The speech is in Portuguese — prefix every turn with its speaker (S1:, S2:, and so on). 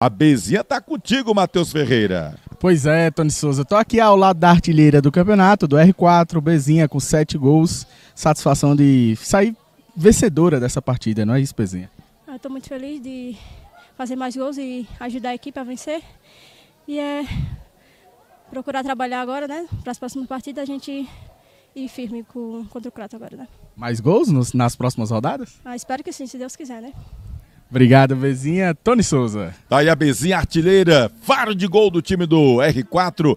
S1: A Bezinha tá contigo, Matheus Ferreira.
S2: Pois é, Tony Souza. Estou aqui ao lado da artilheira do campeonato, do R4, Bezinha
S3: com sete gols. Satisfação de sair vencedora dessa partida, não é isso, Bezinha?
S4: Estou ah, muito feliz de fazer mais gols e ajudar a equipe a vencer. E é procurar trabalhar agora, né? Para as próximas partidas a gente ir firme com, contra o Crato agora, né?
S3: Mais gols nos, nas próximas rodadas?
S4: Ah, espero que sim, se Deus quiser, né?
S1: Obrigado, Bezinha. Tony Souza. Tá aí a Bezinha, artilheira, faro de gol do time do R4.